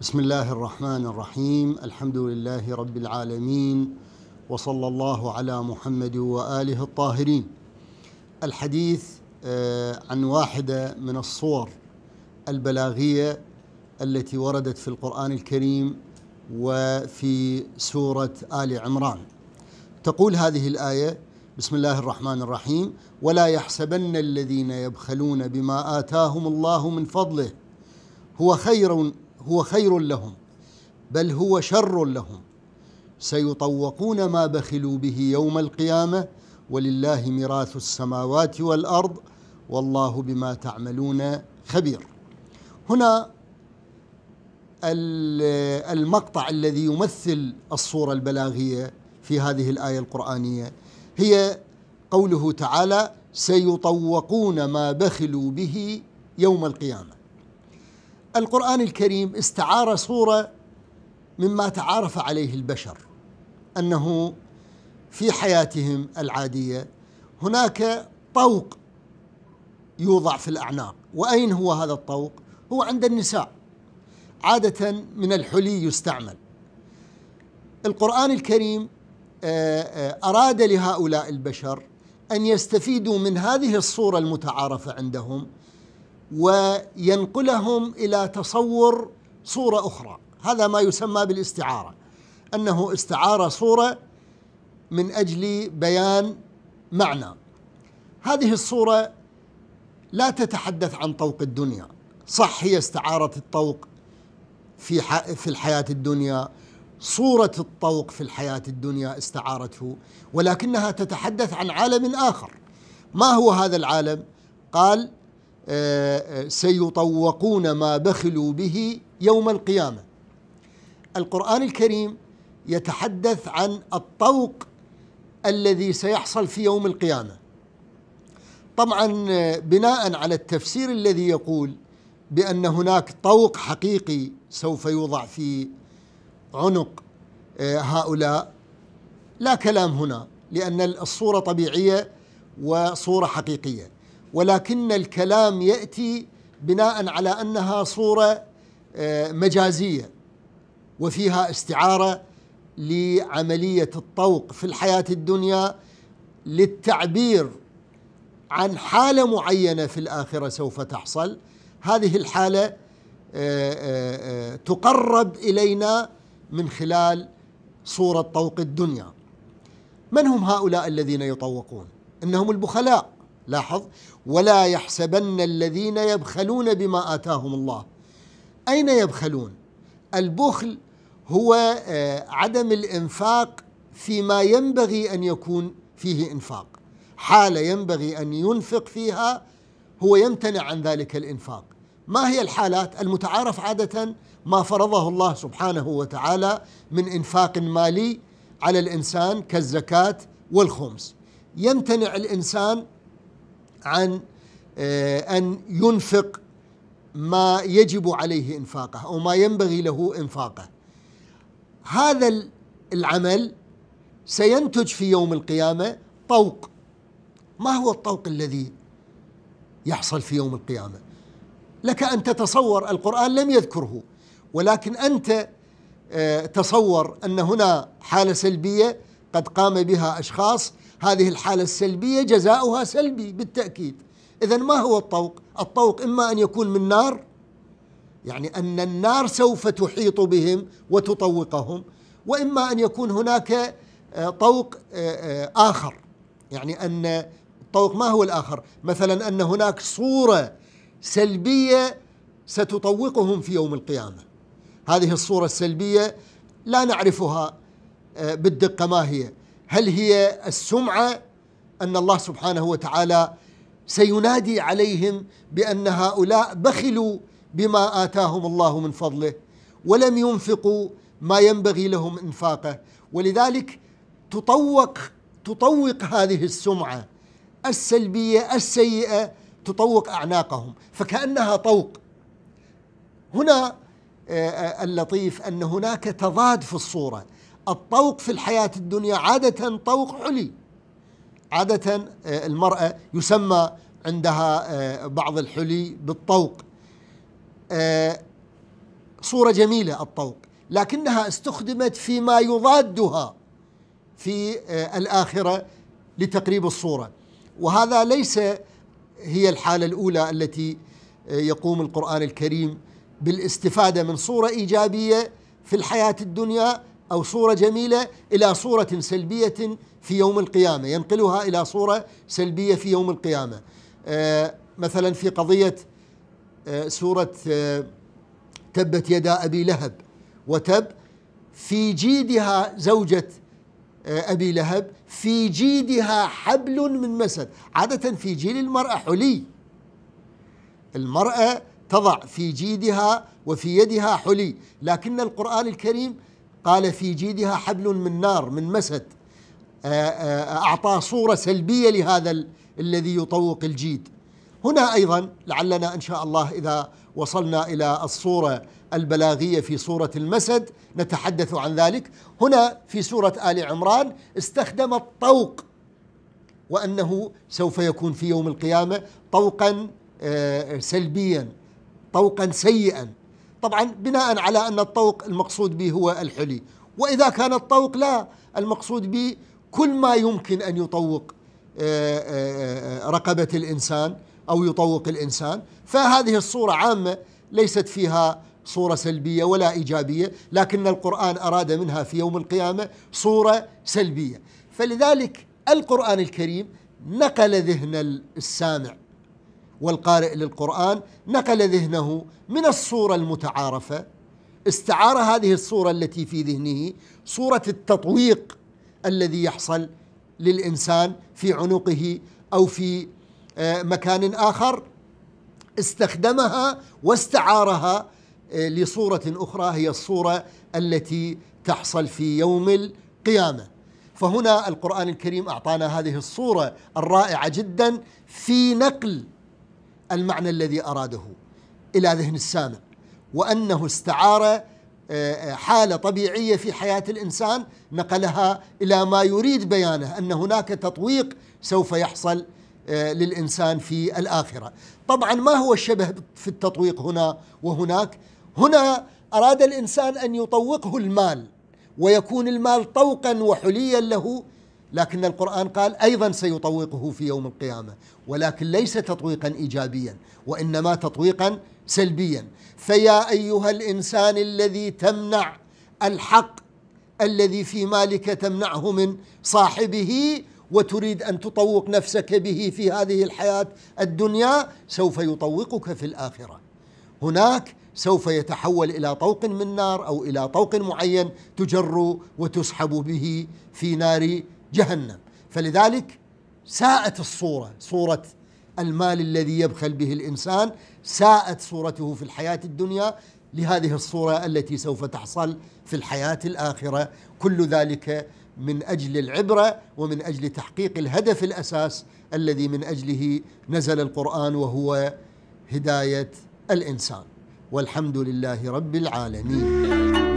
بسم الله الرحمن الرحيم الحمد لله رب العالمين وصلى الله على محمد وآله الطاهرين الحديث آه، عن واحدة من الصور البلاغية التي وردت في القرآن الكريم وفي سورة آل عمران تقول هذه الآية بسم الله الرحمن الرحيم ولا يحسبن الذين يبخلون بما آتاهم الله من فضله هو خير هو خير لهم بل هو شر لهم سيطوقون ما بخلوا به يوم القيامه ولله ميراث السماوات والارض والله بما تعملون خبير هنا المقطع الذي يمثل الصوره البلاغيه في هذه الايه القرانيه هي قوله تعالى سيطوقون ما بخلوا به يوم القيامه القرآن الكريم استعار صورة مما تعارف عليه البشر أنه في حياتهم العادية هناك طوق يوضع في الأعناق وأين هو هذا الطوق؟ هو عند النساء عادة من الحلي يستعمل القرآن الكريم آه، آه، أراد لهؤلاء البشر أن يستفيدوا من هذه الصورة المتعارفة عندهم وينقلهم الى تصور صوره اخرى هذا ما يسمى بالاستعاره انه استعار صوره من اجل بيان معنى هذه الصوره لا تتحدث عن طوق الدنيا صح هي استعاره الطوق في في الحياه الدنيا صوره الطوق في الحياه الدنيا استعارته ولكنها تتحدث عن عالم اخر ما هو هذا العالم قال سيطوقون ما بخلوا به يوم القيامه القران الكريم يتحدث عن الطوق الذي سيحصل في يوم القيامه طبعا بناء على التفسير الذي يقول بان هناك طوق حقيقي سوف يوضع في عنق آه، هؤلاء لا كلام هنا لان الصوره طبيعيه وصوره حقيقيه ولكن الكلام ياتي بناء على انها صوره آه، مجازيه وفيها استعاره لعمليه الطوق في الحياه الدنيا للتعبير عن حاله معينه في الاخره سوف تحصل هذه الحاله آه، آه، تقرب الينا من خلال صوره طوق الدنيا من هم هؤلاء الذين يطوقون انهم البخلاء لاحظ ولا يحسبن الذين يبخلون بما آتاهم الله أين يبخلون؟ البخل هو آه، عدم الإنفاق فيما ينبغي أن يكون فيه إنفاق حالة ينبغي أن ينفق فيها هو يمتنع عن ذلك الإنفاق ما هي الحالات المتعارف عادة ما فرضه الله سبحانه وتعالى من إنفاق مالي على الإنسان كالزكاة والخمس يمتنع الإنسان عن آه، أن ينفق ما يجب عليه إنفاقه أو ما ينبغي له إنفاقه هذا العمل سينتج في يوم القيامة طوق ما هو الطوق الذي يحصل في يوم القيامة لك أن تتصور القرآن لم يذكره ولكن أنت آه، تصور أن هنا حالة سلبية قد قام بها أشخاص هذه الحالة السلبية جزاؤها سلبي بالتأكيد إذا ما هو الطوق؟ الطوق إما أن يكون من نار يعني أن النار سوف تحيط بهم وتطوقهم وإما أن يكون هناك آه، طوق آه، آه، آخر يعني أن الطوق ما هو الآخر مثلا أن هناك صورة سلبية ستطوقهم في يوم القيامة هذه الصورة السلبية لا نعرفها بالدقة ما هي هل هي السمعه ان الله سبحانه وتعالى سينادي عليهم بان هؤلاء بخلوا بما اتاهم الله من فضله ولم ينفقوا ما ينبغي لهم انفاقه ولذلك تطوق تطوق هذه السمعه السلبيه السيئه تطوق اعناقهم فكانها طوق هنا آه، آه، اللطيف ان هناك تضاد في الصوره الطوق في الحياة الدنيا عادة طوق حلي عادة آه، المرأة يسمى عندها آه، بعض الحلي بالطوق آه، صورة جميلة الطوق لكنها استخدمت فيما يضادها في الآخرة لتقريب الصورة وهذا ليس هي الحالة الأولى التي يقوم القرآن الكريم بالاستفادة من صورة إيجابية في الحياة الدنيا أو صورة جميلة إلى صورة سلبية في يوم القيامة ينقلها إلى صورة سلبية في يوم القيامة آه، مثلا في قضية آه، سورة آه، تبت يدا أبي لهب وتب في جيدها زوجة أبي لهب في جيدها حبل من مسد عادة في جيل المرأة حلي المرأة تضع في جيدها وفي يدها حلي لكن القرآن الكريم قال في جيدها حبل من نار من مسد آه، آه، أعطى صورة سلبية لهذا الذي يطوق الجيد هنا أيضا لعلنا إن شاء الله إذا وصلنا إلى الصورة البلاغية في صورة المسد نتحدث عن ذلك هنا في سورة آل عمران استخدم الطوق وأنه سوف يكون في يوم القيامة طوقا آه، سلبيا طوقا سيئا طبعا بناء على أن الطوق المقصود به هو الحلي وإذا كان الطوق لا المقصود به كل ما يمكن أن يطوق آه، آه، آه، رقبة الإنسان أو يطوق الإنسان فهذه الصورة عامة ليست فيها صورة سلبية ولا إيجابية لكن القرآن أراد منها في يوم القيامة صورة سلبية فلذلك القرآن الكريم نقل ذهن السامع والقارئ للقرآن نقل ذهنه من الصورة المتعارفة استعار هذه الصورة التي في ذهنه صورة التطويق الذي يحصل للإنسان في عنقه أو في آه، مكان آخر استخدمها واستعارها آه، لصورة أخرى هي الصورة التي تحصل في يوم القيامة فهنا القرآن الكريم أعطانا هذه الصورة الرائعة جدا في نقل المعنى الذي أراده إلى ذهن السامع وأنه استعار آه، آه، حالة طبيعية في حياة الإنسان نقلها إلى ما يريد بيانه أن هناك تطويق سوف يحصل آه، للإنسان في الآخرة طبعا ما هو الشبه في التطويق هنا وهناك هنا أراد الإنسان أن يطوقه المال ويكون المال طوقا وحليا له لكن القرآن قال أيضا سيطوقه في يوم القيامة ولكن ليس تطويقا إيجابيا وإنما تطويقا سلبيا فيا أيها الإنسان الذي تمنع الحق الذي في مالك تمنعه من صاحبه وتريد أن تطوق نفسك به في هذه الحياة الدنيا سوف يطوقك في الآخرة هناك سوف يتحول الى طوق من نار او الى طوق معين تجر وتسحب به في نار جهنم فلذلك ساءت الصورة صورة المال الذي يبخل به الإنسان ساءت صورته في الحياة الدنيا لهذه الصورة التي سوف تحصل في الحياة الآخرة كل ذلك من أجل العبرة ومن أجل تحقيق الهدف الأساس الذي من أجله نزل القرآن وهو هداية الإنسان والحمد لله رب العالمين